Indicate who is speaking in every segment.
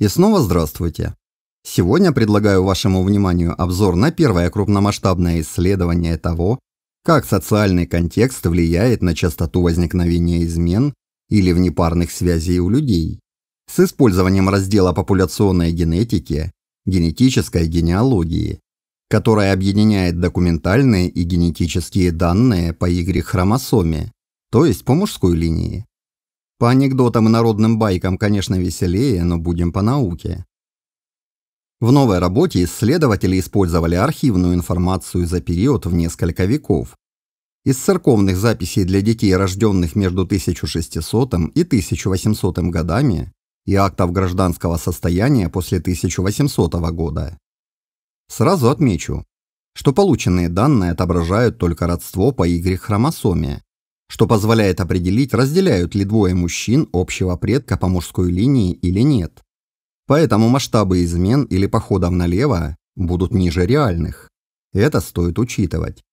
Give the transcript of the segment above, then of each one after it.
Speaker 1: И снова здравствуйте! Сегодня предлагаю вашему вниманию обзор на первое крупномасштабное исследование того, как социальный контекст влияет на частоту возникновения измен или внепарных связей у людей. С использованием раздела популяционной генетики, генетической генеалогии, которая объединяет документальные и генетические данные по Y-хромосоме, то есть по мужской линии, по анекдотам и народным байкам, конечно, веселее, но будем по науке. В новой работе исследователи использовали архивную информацию за период в несколько веков. Из церковных записей для детей, рожденных между 1600 и 1800 годами, и актов гражданского состояния после 1800 года. Сразу отмечу, что полученные данные отображают только родство по Y-хромосоме, что позволяет определить, разделяют ли двое мужчин общего предка по мужской линии или нет. Поэтому масштабы измен или походов налево будут ниже реальных. Это стоит учитывать.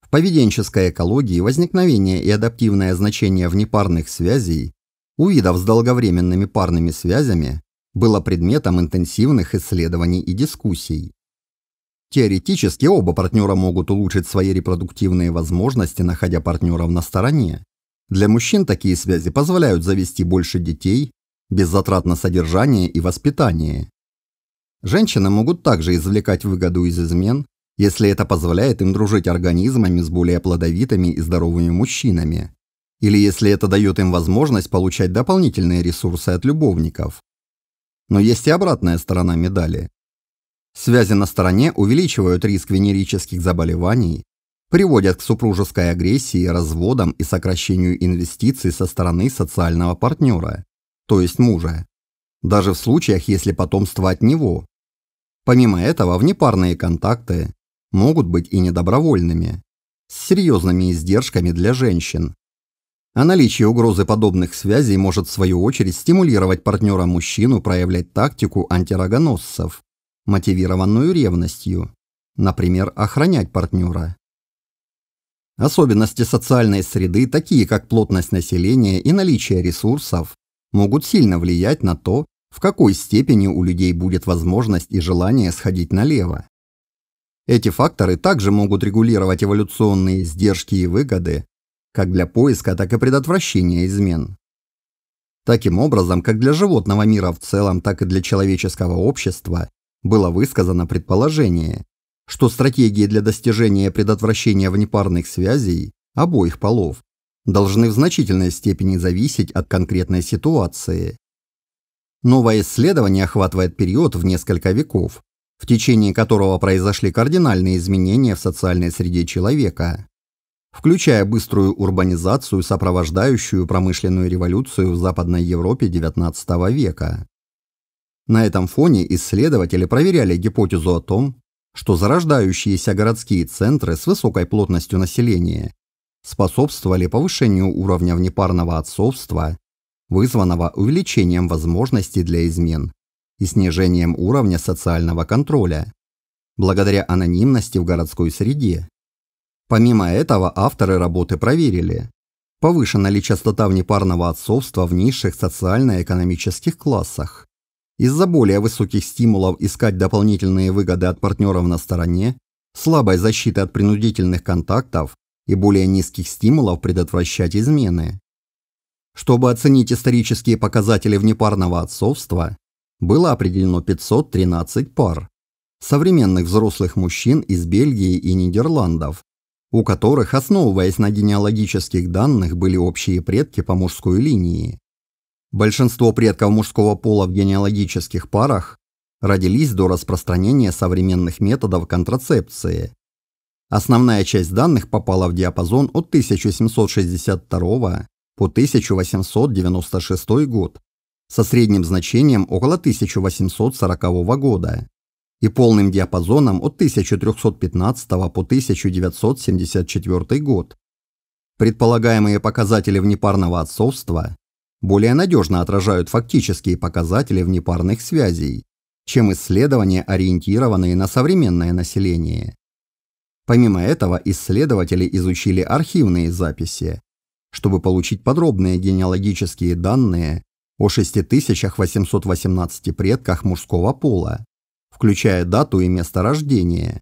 Speaker 1: В поведенческой экологии возникновение и адаптивное значение внепарных связей у видов с долговременными парными связями было предметом интенсивных исследований и дискуссий. Теоретически оба партнера могут улучшить свои репродуктивные возможности, находя партнеров на стороне. Для мужчин такие связи позволяют завести больше детей, без затрат на содержание и воспитание. Женщины могут также извлекать выгоду из измен, если это позволяет им дружить организмами с более плодовитыми и здоровыми мужчинами, или если это дает им возможность получать дополнительные ресурсы от любовников. Но есть и обратная сторона медали. Связи на стороне увеличивают риск венерических заболеваний, приводят к супружеской агрессии, разводам и сокращению инвестиций со стороны социального партнера, то есть мужа, даже в случаях, если потомство от него. Помимо этого, внепарные контакты могут быть и недобровольными, с серьезными издержками для женщин. А наличие угрозы подобных связей может в свою очередь стимулировать партнера-мужчину проявлять тактику антирогоносцев, мотивированную ревностью, например, охранять партнера. Особенности социальной среды, такие как плотность населения и наличие ресурсов, могут сильно влиять на то, в какой степени у людей будет возможность и желание сходить налево. Эти факторы также могут регулировать эволюционные сдержки и выгоды, как для поиска, так и предотвращения измен. Таким образом, как для животного мира в целом, так и для человеческого общества, было высказано предположение, что стратегии для достижения предотвращения внепарных связей обоих полов должны в значительной степени зависеть от конкретной ситуации. Новое исследование охватывает период в несколько веков, в течение которого произошли кардинальные изменения в социальной среде человека, включая быструю урбанизацию, сопровождающую промышленную революцию в Западной Европе XIX века. На этом фоне исследователи проверяли гипотезу о том, что зарождающиеся городские центры с высокой плотностью населения способствовали повышению уровня внепарного отцовства, вызванного увеличением возможностей для измен и снижением уровня социального контроля, благодаря анонимности в городской среде. Помимо этого, авторы работы проверили, повышена ли частота внепарного отцовства в низших социально-экономических классах, из-за более высоких стимулов искать дополнительные выгоды от партнеров на стороне, слабой защиты от принудительных контактов и более низких стимулов предотвращать измены. Чтобы оценить исторические показатели внепарного отцовства, было определено 513 пар современных взрослых мужчин из Бельгии и Нидерландов, у которых, основываясь на генеалогических данных, были общие предки по мужской линии. Большинство предков мужского пола в генеалогических парах родились до распространения современных методов контрацепции. Основная часть данных попала в диапазон от 1762 по 1896 год со средним значением около 1840 года и полным диапазоном от 1315 по 1974 год. Предполагаемые показатели внепарного отцовства более надежно отражают фактические показатели внепарных связей, чем исследования, ориентированные на современное население. Помимо этого, исследователи изучили архивные записи, чтобы получить подробные генеалогические данные о 6818 предках мужского пола, включая дату и место рождения.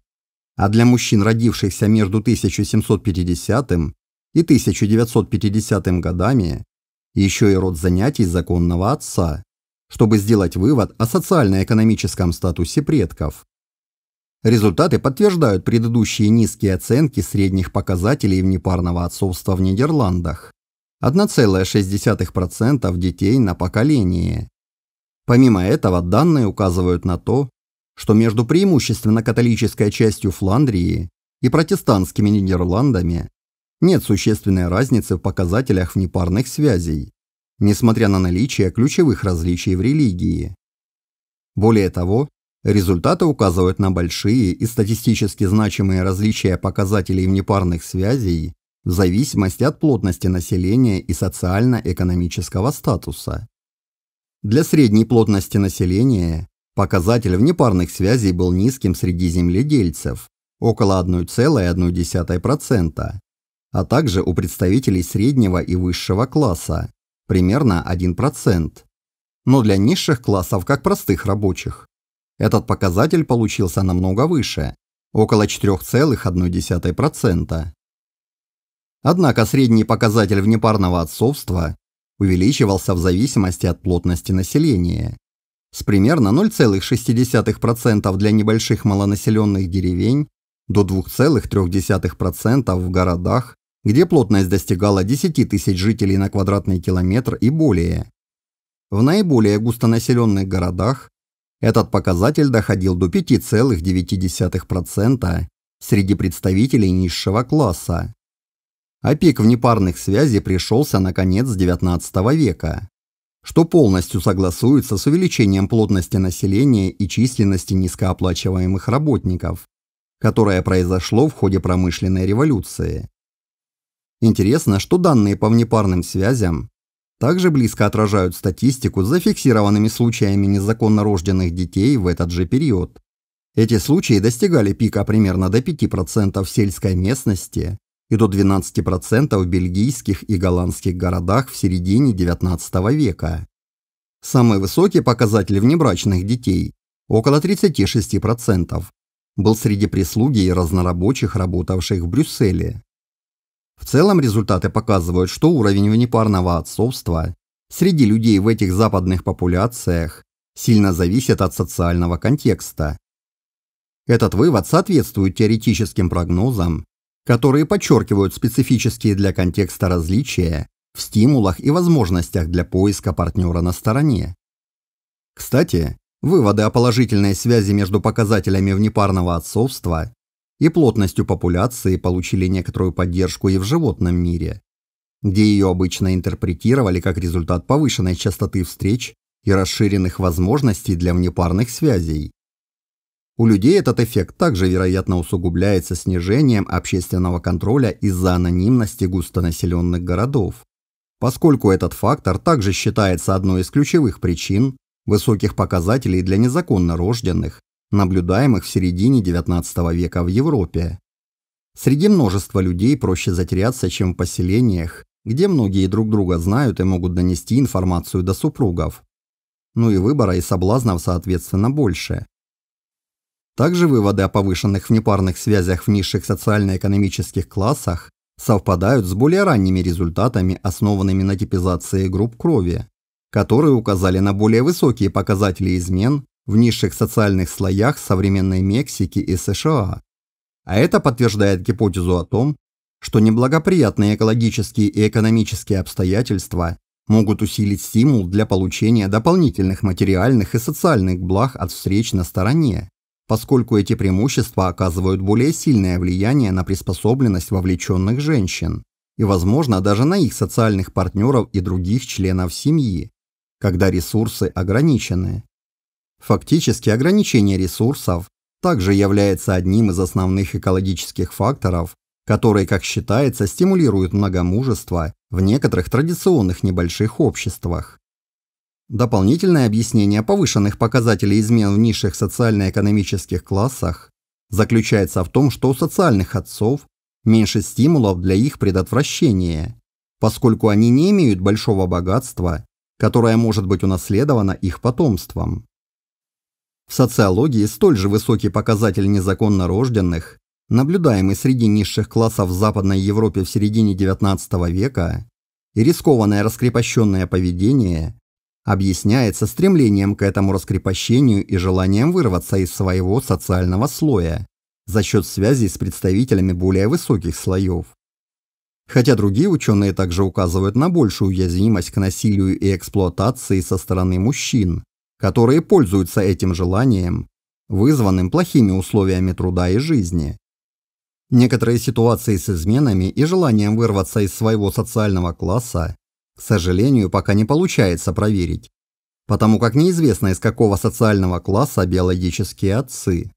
Speaker 1: А для мужчин, родившихся между 1750 и 1950 годами, еще и род занятий законного отца, чтобы сделать вывод о социально-экономическом статусе предков. Результаты подтверждают предыдущие низкие оценки средних показателей внепарного отцовства в Нидерландах. 1,6% детей на поколение. Помимо этого, данные указывают на то, что между преимущественно католической частью Фландрии и протестантскими Нидерландами нет существенной разницы в показателях внепарных связей, несмотря на наличие ключевых различий в религии. Более того, результаты указывают на большие и статистически значимые различия показателей внепарных связей в зависимости от плотности населения и социально-экономического статуса. Для средней плотности населения показатель внепарных связей был низким среди земледельцев – около 1,1%, а также у представителей среднего и высшего класса, примерно 1%, но для низших классов как простых рабочих. Этот показатель получился намного выше, около 4,1%. Однако средний показатель внепарного отцовства увеличивался в зависимости от плотности населения. С примерно 0,6% для небольших малонаселенных деревень до 2,3% в городах, где плотность достигала 10 тысяч жителей на квадратный километр и более. В наиболее густонаселенных городах этот показатель доходил до 5,9% среди представителей низшего класса. А пик внепарных связей пришелся на конец XIX века, что полностью согласуется с увеличением плотности населения и численности низкооплачиваемых работников которое произошло в ходе промышленной революции. Интересно, что данные по внепарным связям также близко отражают статистику с зафиксированными случаями незаконно рожденных детей в этот же период. Эти случаи достигали пика примерно до 5% в сельской местности и до 12% в бельгийских и голландских городах в середине XIX века. Самые высокие показатели внебрачных детей – около 36%, был среди прислуги и разнорабочих, работавших в Брюсселе. В целом результаты показывают, что уровень внепарного отцовства среди людей в этих западных популяциях сильно зависит от социального контекста. Этот вывод соответствует теоретическим прогнозам, которые подчеркивают специфические для контекста различия в стимулах и возможностях для поиска партнера на стороне. Кстати, Выводы о положительной связи между показателями внепарного отцовства и плотностью популяции получили некоторую поддержку и в животном мире, где ее обычно интерпретировали как результат повышенной частоты встреч и расширенных возможностей для внепарных связей. У людей этот эффект также, вероятно, усугубляется снижением общественного контроля из-за анонимности густонаселенных городов, поскольку этот фактор также считается одной из ключевых причин, высоких показателей для незаконно рожденных, наблюдаемых в середине XIX века в Европе. Среди множества людей проще затеряться, чем в поселениях, где многие друг друга знают и могут донести информацию до супругов. Ну и выбора и соблазнов, соответственно, больше. Также выводы о повышенных внепарных связях в низших социально-экономических классах совпадают с более ранними результатами, основанными на типизации групп крови которые указали на более высокие показатели измен в низших социальных слоях современной Мексики и США. А это подтверждает гипотезу о том, что неблагоприятные экологические и экономические обстоятельства могут усилить стимул для получения дополнительных материальных и социальных благ от встреч на стороне, поскольку эти преимущества оказывают более сильное влияние на приспособленность вовлеченных женщин и, возможно, даже на их социальных партнеров и других членов семьи, когда ресурсы ограничены. Фактически ограничение ресурсов также является одним из основных экологических факторов, которые, как считается, стимулируют многомужество в некоторых традиционных небольших обществах. Дополнительное объяснение повышенных показателей измен в низших социально-экономических классах заключается в том, что у социальных отцов меньше стимулов для их предотвращения, поскольку они не имеют большого богатства которая может быть унаследована их потомством. В социологии столь же высокий показатель незаконно рожденных, наблюдаемый среди низших классов в Западной Европе в середине XIX века, и рискованное раскрепощенное поведение объясняется стремлением к этому раскрепощению и желанием вырваться из своего социального слоя за счет связей с представителями более высоких слоев. Хотя другие ученые также указывают на большую уязвимость к насилию и эксплуатации со стороны мужчин, которые пользуются этим желанием, вызванным плохими условиями труда и жизни. Некоторые ситуации с изменами и желанием вырваться из своего социального класса, к сожалению, пока не получается проверить, потому как неизвестно, из какого социального класса биологические отцы.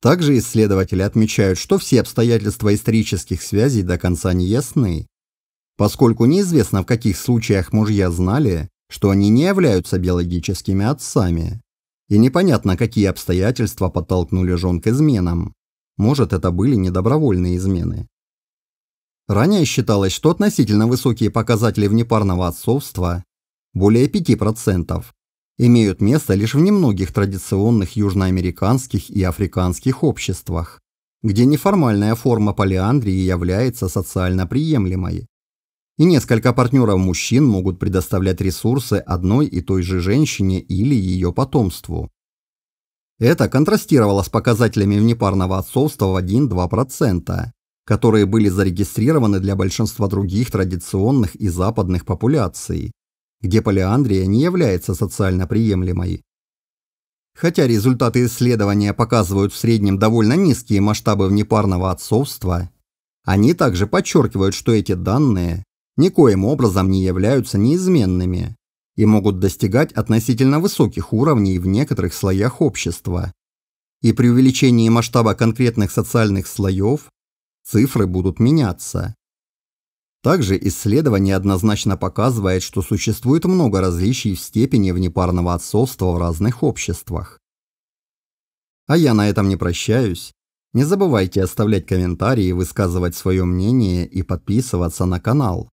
Speaker 1: Также исследователи отмечают, что все обстоятельства исторических связей до конца не ясны, поскольку неизвестно, в каких случаях мужья знали, что они не являются биологическими отцами, и непонятно, какие обстоятельства подтолкнули жен к изменам. Может, это были недобровольные измены. Ранее считалось, что относительно высокие показатели внепарного отцовства, более 5%, имеют место лишь в немногих традиционных южноамериканских и африканских обществах, где неформальная форма полиандрии является социально приемлемой. И несколько партнеров мужчин могут предоставлять ресурсы одной и той же женщине или ее потомству. Это контрастировало с показателями внепарного отцовства в 1-2%, которые были зарегистрированы для большинства других традиционных и западных популяций где полиандрия не является социально приемлемой. Хотя результаты исследования показывают в среднем довольно низкие масштабы внепарного отцовства, они также подчеркивают, что эти данные никоим образом не являются неизменными и могут достигать относительно высоких уровней в некоторых слоях общества. И при увеличении масштаба конкретных социальных слоев цифры будут меняться. Также исследование однозначно показывает, что существует много различий в степени внепарного отцовства в разных обществах. А я на этом не прощаюсь. Не забывайте оставлять комментарии, высказывать свое мнение и подписываться на канал.